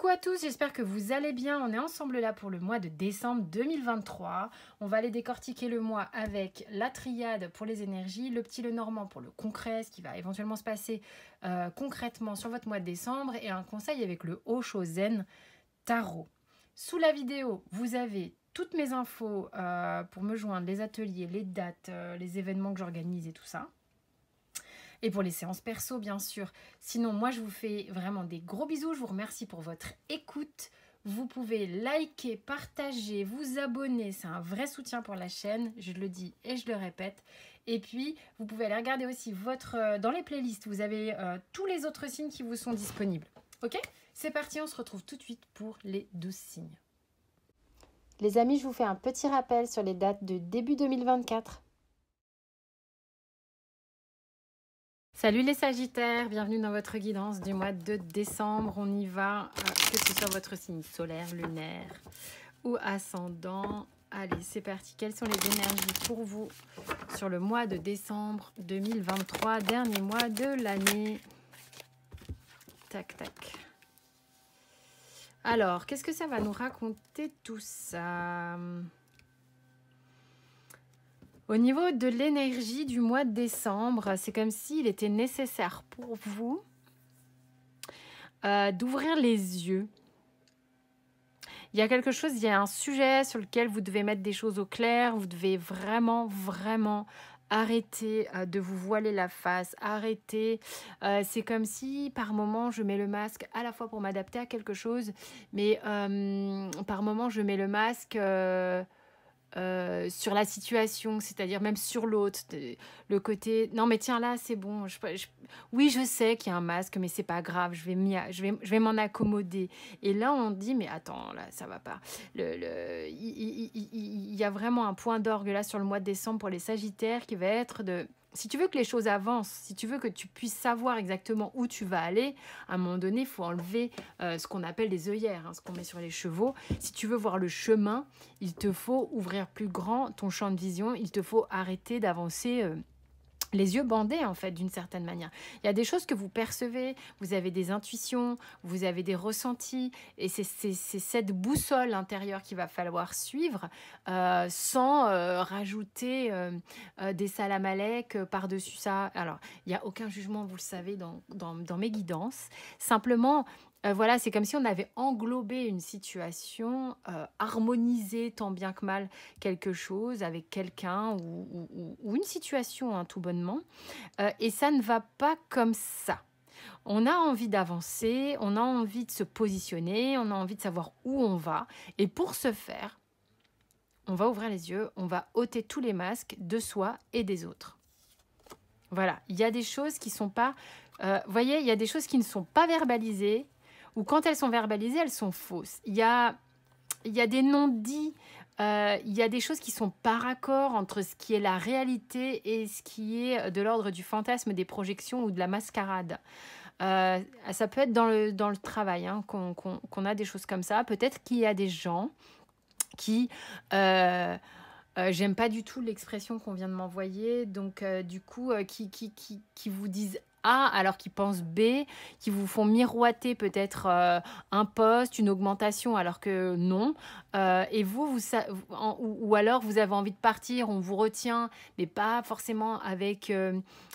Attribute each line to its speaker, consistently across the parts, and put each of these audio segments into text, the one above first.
Speaker 1: Coucou à tous, j'espère que vous allez bien. On est ensemble là pour le mois de décembre 2023. On va aller décortiquer le mois avec la triade pour les énergies, le petit le normand pour le concret, ce qui va éventuellement se passer euh, concrètement sur votre mois de décembre et un conseil avec le Zen Tarot. Sous la vidéo, vous avez toutes mes infos euh, pour me joindre, les ateliers, les dates, euh, les événements que j'organise et tout ça et pour les séances perso, bien sûr. Sinon, moi, je vous fais vraiment des gros bisous. Je vous remercie pour votre écoute. Vous pouvez liker, partager, vous abonner. C'est un vrai soutien pour la chaîne. Je le dis et je le répète. Et puis, vous pouvez aller regarder aussi votre euh, dans les playlists. Vous avez euh, tous les autres signes qui vous sont disponibles. Ok C'est parti, on se retrouve tout de suite pour les 12 signes. Les amis, je vous fais un petit rappel sur les dates de début 2024. Salut les Sagittaires, bienvenue dans votre guidance du mois de décembre. On y va, euh, que ce soit votre signe solaire, lunaire ou ascendant. Allez, c'est parti. Quelles sont les énergies pour vous sur le mois de décembre 2023, dernier mois de l'année Tac, tac. Alors, qu'est-ce que ça va nous raconter tout ça au niveau de l'énergie du mois de décembre, c'est comme s'il était nécessaire pour vous euh, d'ouvrir les yeux. Il y a quelque chose, il y a un sujet sur lequel vous devez mettre des choses au clair, vous devez vraiment, vraiment arrêter euh, de vous voiler la face, arrêter. Euh, c'est comme si par moment je mets le masque à la fois pour m'adapter à quelque chose, mais par moment je mets le masque euh, sur la situation, c'est-à-dire même sur l'autre, le côté non mais tiens là c'est bon, oui je sais qu'il y a un masque mais c'est pas grave, je vais je vais, m'en accommoder. Et là on dit mais attends là ça va pas. Le, il y a vraiment un point d'orgue là sur le mois de décembre pour les Sagittaires qui va être de si tu veux que les choses avancent, si tu veux que tu puisses savoir exactement où tu vas aller, à un moment donné, il faut enlever euh, ce qu'on appelle des œillères, hein, ce qu'on met sur les chevaux. Si tu veux voir le chemin, il te faut ouvrir plus grand ton champ de vision, il te faut arrêter d'avancer. Euh, les yeux bandés en fait d'une certaine manière. Il y a des choses que vous percevez, vous avez des intuitions, vous avez des ressentis et c'est cette boussole intérieure qu'il va falloir suivre euh, sans euh, rajouter euh, des salamalèques par-dessus ça. Alors, il n'y a aucun jugement, vous le savez, dans mes guidances. Simplement, euh, voilà, c'est comme si on avait englobé une situation, euh, harmonisé tant bien que mal quelque chose avec quelqu'un ou, une situation hein, tout bonnement. Euh, et ça ne va pas comme ça. On a envie d'avancer, on a envie de se positionner, on a envie de savoir où on va. Et pour ce faire, on va ouvrir les yeux, on va ôter tous les masques de soi et des autres. Voilà, il y a des choses qui sont pas... voyez, il y a des choses qui ne sont pas verbalisées, ou quand elles sont verbalisées, elles sont fausses. Il y a, il y a des non-dits, euh, il y a des choses qui sont par accord entre ce qui est la réalité et ce qui est de l'ordre du fantasme, des projections ou de la mascarade. Euh, ça peut être dans le, dans le travail hein, qu'on a des choses comme ça. Peut-être qu'il y a des gens qui... Euh, j'aime pas du tout l'expression qu'on vient de m'envoyer, donc du coup, qui, qui, qui, qui, vous disent a alors qu'ils pensent B, qui vous font miroiter peut-être euh, un poste, une augmentation alors que non. Euh, et vous, vous ou, alors vous avez envie de partir, on vous retient, mais pas forcément avec euh,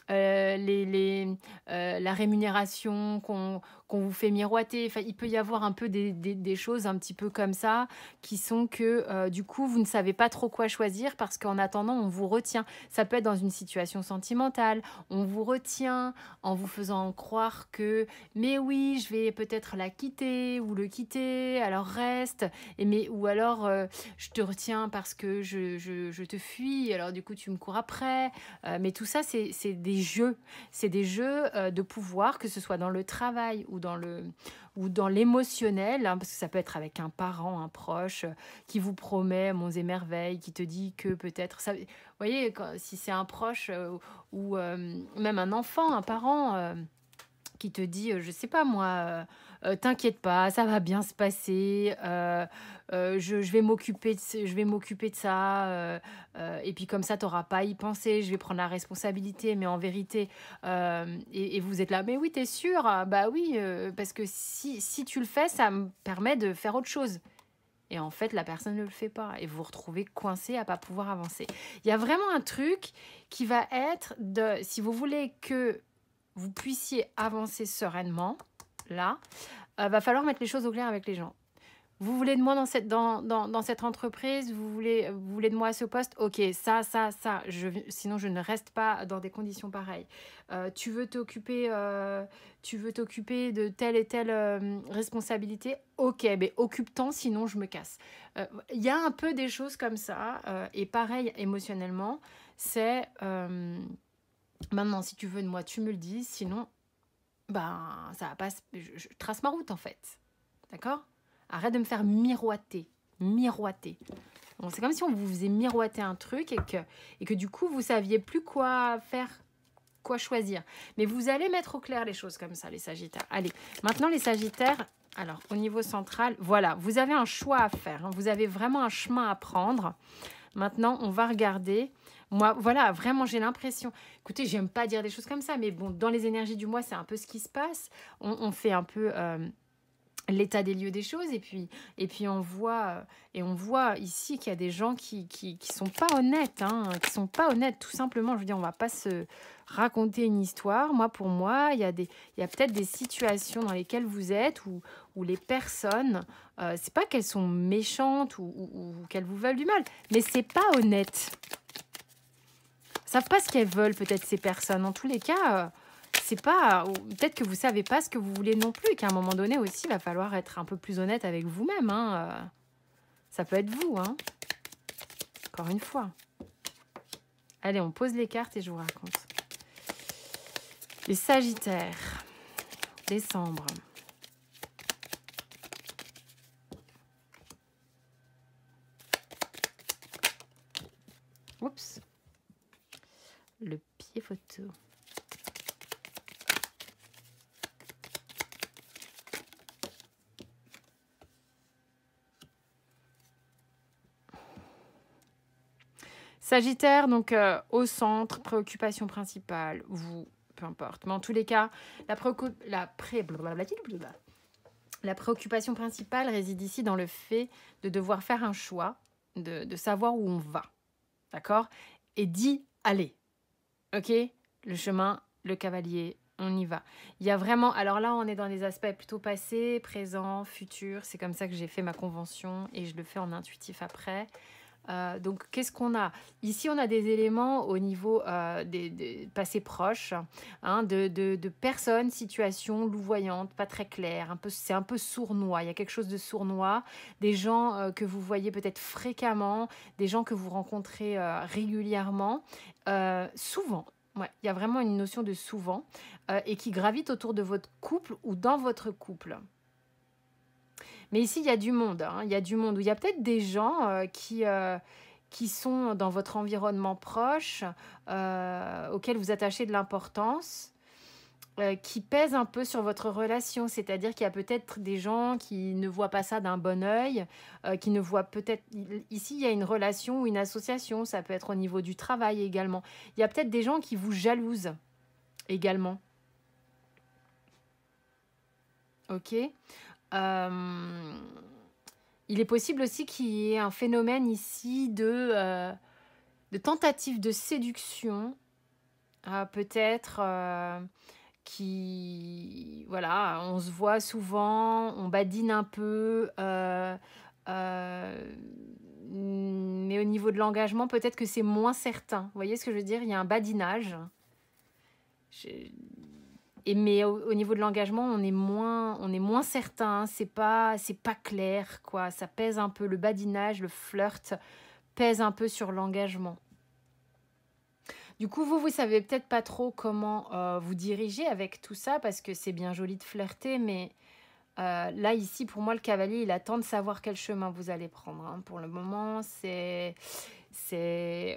Speaker 1: les, la rémunération qu'on vous fait miroiter. il peut y avoir un peu des, des, choses un petit peu comme ça qui sont que du coup, vous ne savez pas trop quoi choisir parce qu'en attendant, on vous retient. Ça peut être dans une situation sentimentale, on vous retient en vous faisant croire que mais oui, je vais peut-être la quitter ou le quitter, alors reste, et mais, ou alors euh, je te retiens parce que je, je, te fuis, alors du coup tu me cours après. Euh, mais tout ça, c'est des jeux, c'est des jeux euh, de pouvoir, que ce soit dans le travail ou dans le ou dans l'émotionnel, hein, parce que ça peut être avec un parent, un proche, qui vous promet mon émerveille, qui te dit que peut-être ça voyez, si c'est un proche euh, ou euh, même un enfant, un parent euh, qui te dit, je sais pas moi, t'inquiète pas, ça va bien se passer, je, vais m'occuper de, je vais m'occuper de ça, et puis comme ça, t'auras pas à y penser, je vais prendre la responsabilité, mais en vérité, et, vous êtes là, mais oui, t'es sûr, ah, bah oui, parce que si, si tu le fais, ça me permet de faire autre chose. Et en fait, la personne ne le fait pas. Et vous vous retrouvez coincé à pas pouvoir avancer. Il y a vraiment un truc qui va être de, si vous voulez que vous puissiez avancer sereinement, là, il euh, va falloir mettre les choses au clair avec les gens vous voulez de moi dans cette, dans, cette entreprise, vous voulez, vous voulez de moi à ce poste, ok, ça, ça, ça, je, sinon je ne reste pas dans des conditions pareilles. Euh, tu veux t'occuper euh, de telle et telle euh, responsabilité, ok, mais occupe-t'en, sinon je me casse. Il euh, y a un peu des choses comme ça, et pareil émotionnellement, c'est maintenant si tu veux de moi, tu me le dis, sinon, ben, ça va pas, je trace ma route en fait. D'accord Arrête de me faire miroiter, miroiter. C'est comme si on vous faisait miroiter un truc et que, et que du coup, vous saviez plus quoi faire, quoi choisir. Mais vous allez mettre au clair les choses comme ça, les Sagittaires. Allez, maintenant les Sagittaires, alors au niveau central, voilà, vous avez un choix à faire. Hein. vous avez vraiment un chemin à prendre. Maintenant, on va regarder. Moi, voilà, vraiment, j'ai l'impression. Écoutez, j'aime pas dire des choses comme ça, mais bon, dans les énergies du mois, c'est un peu ce qui se passe. On, fait un peu... Euh, l'état des lieux des choses et puis et puis on voit euh, et on voit ici qu'il y a des gens qui qui, qui sont pas honnêtes hein, qui sont pas honnêtes tout simplement je veux dire on va pas se raconter une histoire moi pour moi il y a des il y a peut-être des situations dans lesquelles vous êtes où où les personnes ce euh, c'est pas qu'elles sont méchantes ou, qu'elles vous veulent du mal mais c'est pas honnête Ils savent pas ce qu'elles veulent peut-être ces personnes en tous les cas euh, c'est pas. Peut-être que vous savez pas ce que vous voulez non plus, qu'à un moment donné aussi, il va falloir être un peu plus honnête avec vous-même. Hein, euh. Ça peut être vous, hein. Encore une fois. Allez, on pose les cartes et je vous raconte. Les Sagittaires, décembre. Oups. Le pied photo. Sagittaire, donc euh, au centre, préoccupation principale, vous, peu importe. Mais en tous les cas, la, la, la préoccupation principale réside ici dans le fait de devoir faire un choix, de, de savoir où on va. D'accord Et dit aller. Ok Le chemin, le cavalier, on y va. Il y a vraiment. Alors là, on est dans des aspects plutôt passés présent, futur. C'est comme ça que j'ai fait ma convention et je le fais en intuitif après. Euh, donc, qu'est-ce qu'on a Ici, on a des éléments au niveau euh, des, passés proches, hein, de, personnes, situations louvoyantes, pas très claires, c'est un peu sournois, il y a quelque chose de sournois, des gens euh, que vous voyez peut-être fréquemment, des gens que vous rencontrez régulièrement, souvent. il y a vraiment une notion de souvent et qui gravite autour de votre couple ou dans votre couple. Mais ici, il y a du monde. Hein. Il y a du monde. Où il y a peut-être des gens euh, qui, euh, qui sont dans votre environnement proche, euh, auxquels vous attachez de l'importance. Euh, qui pèsent un peu sur votre relation, c'est-à-dire qu'il y a peut-être des gens qui ne voient pas ça d'un bon oeil, qui ne voient peut-être ici il y a une relation ou une association, ça peut être au niveau du travail également. Il y a peut-être des gens qui vous jalousent également. Ok euh, il est possible aussi qu'il y ait un phénomène ici de, euh, de tentative de séduction, euh, peut-être qui, voilà, on se voit souvent, on badine un peu, mais au niveau de l'engagement, peut-être que c'est moins certain. Vous voyez ce que je veux dire Il y a un badinage mais au, niveau de l'engagement, on est moins, on est moins certain. C'est pas, c'est pas clair quoi. Ça pèse un peu le badinage, le flirt pèse un peu sur l'engagement. Du coup, vous, vous savez peut-être pas trop comment euh, vous diriger avec tout ça parce que c'est bien joli de flirter, mais euh, là, ici, pour moi, le cavalier, il attend de savoir quel chemin vous allez prendre. Hein. Pour le moment, c'est.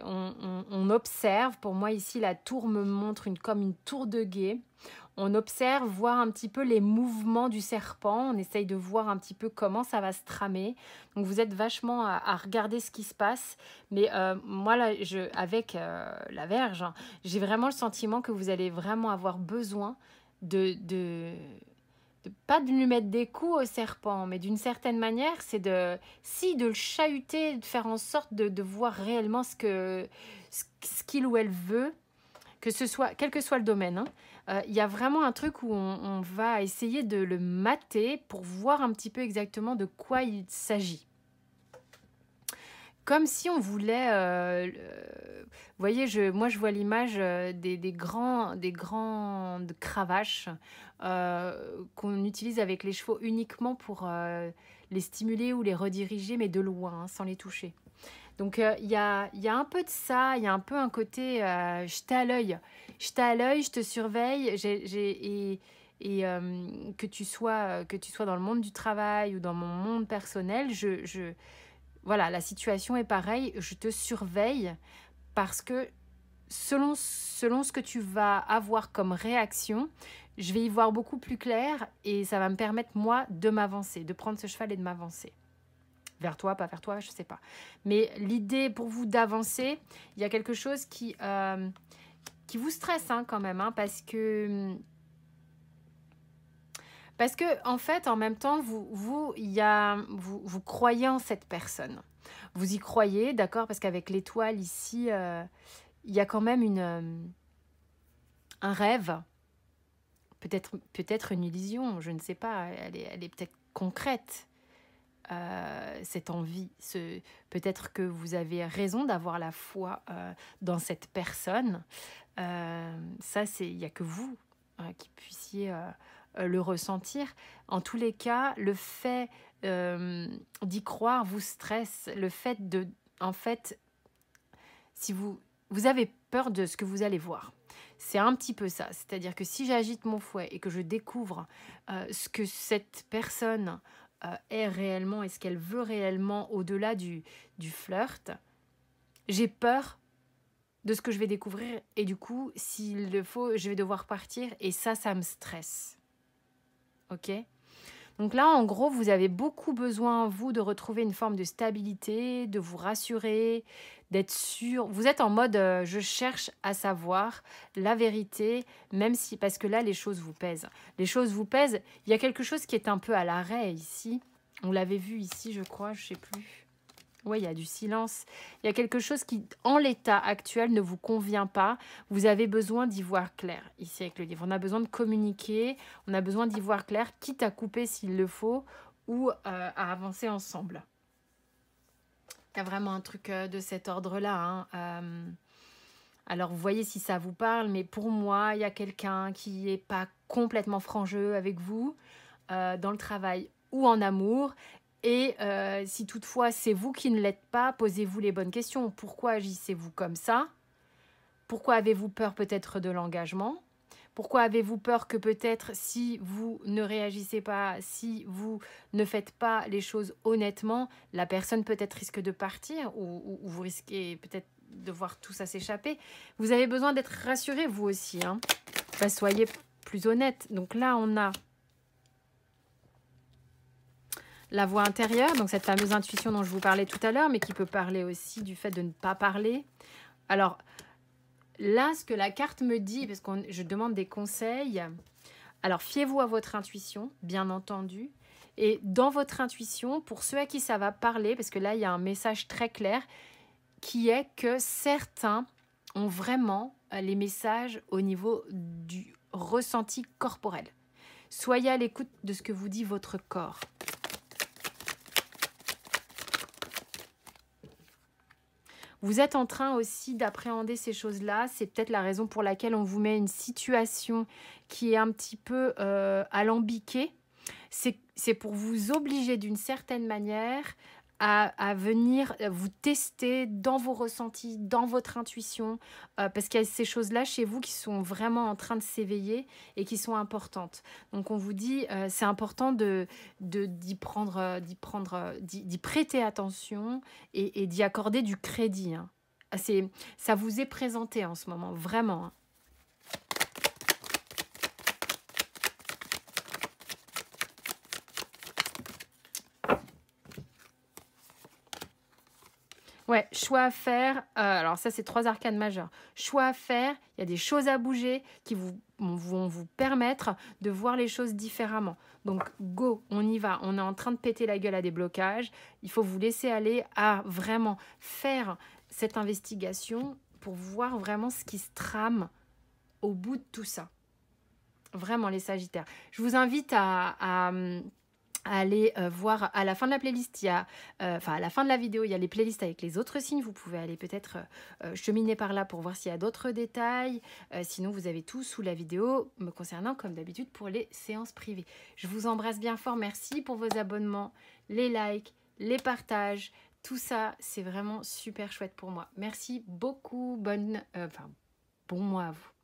Speaker 1: On, on, observe. Pour moi, ici, la tour me montre une, comme une tour de guet on observe, voir un petit peu les mouvements du serpent, on essaye de voir un petit peu comment ça va se tramer. Donc vous êtes vachement à, regarder ce qui se passe. Mais euh, moi, là, je, avec euh, la verge, hein, j'ai vraiment le sentiment que vous allez vraiment avoir besoin de, de, pas de lui mettre des coups au serpent, mais d'une certaine manière, c'est de, si, de le chahuter, de faire en sorte de, voir réellement ce qu'il ce, ou elle veut, que ce soit, quel que soit le domaine. Hein, il euh, y a vraiment un truc où on, va essayer de le mater pour voir un petit peu exactement de quoi il s'agit. Comme si on voulait... vous euh, voyez, je, moi je vois l'image euh, des, grands, des grandes cravaches qu'on utilise avec les chevaux uniquement pour les stimuler ou les rediriger, mais de loin, hein, sans les toucher. Donc euh, il y, a, un peu de ça, il y a un peu un côté euh, je t'ai à l'œil, je t'ai à l'œil, je te surveille, et, euh, que, tu sois, que tu sois dans le monde du travail ou dans mon monde personnel, je, voilà, la situation est pareille, je te surveille parce que selon, selon ce que tu vas avoir comme réaction, je vais y voir beaucoup plus clair et ça va me permettre moi de m'avancer, de prendre ce cheval et de m'avancer vers toi, pas vers toi, je ne sais pas. Mais l'idée pour vous d'avancer, il y a quelque chose qui, euh, qui vous stresse hein, quand même, hein, parce que... Parce que, en fait, en même temps, vous, vous, y a, vous, croyez en cette personne. Vous y croyez, d'accord Parce qu'avec l'étoile ici, euh, il y a quand même une, euh, un rêve, peut-être peut, -être, une illusion, je ne sais pas. elle est peut-être concrète. Euh, cette envie. Ce, peut-être que vous avez raison d'avoir la foi euh, dans cette personne. Euh, ça, c'est il n'y a que vous qui puissiez le ressentir. En tous les cas, le fait d'y croire vous stresse. Le fait de, en fait, si vous vous avez peur de ce que vous allez voir. C'est un petit peu ça. C'est-à-dire que si j'agite mon fouet et que je découvre ce que cette personne euh, est réellement est ce qu'elle veut réellement au-delà du, du flirt, j'ai peur de ce que je vais découvrir et du coup, s'il le faut, je vais devoir partir et ça, ça me stresse. Ok donc là, en gros, vous avez beaucoup besoin, vous, de retrouver une forme de stabilité, de vous rassurer, d'être sûr. Vous êtes en mode euh, je cherche à savoir la vérité, même si, parce que là, les choses vous pèsent. Les choses vous pèsent. Il y a quelque chose qui est un peu à l'arrêt ici. On l'avait vu ici, je crois, je ne sais plus. Oui, il y a du silence. Il y a quelque chose qui, en l'état actuel, ne vous convient pas. Vous avez besoin d'y voir clair ici avec le livre. On a besoin de communiquer, on a besoin d'y voir clair, quitte à couper s'il le faut ou euh, à avancer ensemble. Il y a vraiment un truc euh, de cet ordre-là. Hein. Euh, alors, vous voyez si ça vous parle, mais pour moi, il y a quelqu'un qui n'est pas complètement frangeux avec vous dans le travail ou en amour et euh, si toutefois c'est vous qui ne l'êtes pas, posez-vous les bonnes questions. Pourquoi agissez-vous comme ça Pourquoi avez-vous peur peut-être de l'engagement Pourquoi avez-vous peur que peut-être si vous ne réagissez pas, si vous ne faites pas les choses honnêtement, la personne peut-être risque de partir ou, vous risquez peut-être de voir tout ça s'échapper Vous avez besoin d'être rassuré vous aussi. Hein. Bah, soyez plus honnête. Donc là, on a la voix intérieure, donc cette fameuse intuition dont je vous parlais tout à l'heure, mais qui peut parler aussi du fait de ne pas parler. Alors là, ce que la carte me dit, parce que je demande des conseils, alors fiez-vous à votre intuition, bien entendu. Et dans votre intuition, pour ceux à qui ça va parler, parce que là, il y a un message très clair qui est que certains ont vraiment euh, les messages au niveau du ressenti corporel. Soyez à l'écoute de ce que vous dit votre corps. Vous êtes en train aussi d'appréhender ces choses-là. C'est peut-être la raison pour laquelle on vous met une situation qui est un petit peu euh, alambiquée. C'est pour vous obliger d'une certaine manière à, venir vous tester dans vos ressentis, dans votre intuition, euh, parce qu'il y a ces choses-là chez vous qui sont vraiment en train de s'éveiller et qui sont importantes. Donc on vous dit, euh, c'est important de d'y prendre, d'y prendre, d'y prêter attention et, d'y accorder du crédit. Hein. Ah, ça vous est présenté en ce moment, vraiment. Hein. Ouais, choix à faire. Euh, alors ça, c'est trois arcanes majeures. Choix à faire, il y a des choses à bouger qui vous, vont vous permettre de voir les choses différemment. Donc go, on y va. On est en train de péter la gueule à des blocages. Il faut vous laisser aller à vraiment faire cette investigation pour voir vraiment ce qui se trame au bout de tout ça. Vraiment les Sagittaires. Je vous invite à hum, Allez euh, voir à la fin de la playlist, euh, enfin à la fin de la vidéo, il y a les playlists avec les autres signes. Vous pouvez aller peut-être euh, cheminer par là pour voir s'il y a d'autres détails. sinon, vous avez tout sous la vidéo me concernant, comme d'habitude, pour les séances privées. Je vous embrasse bien fort. Merci pour vos abonnements, les likes, les partages. Tout ça, c'est vraiment super chouette pour moi. Merci beaucoup. Bonne, enfin, bon mois à vous.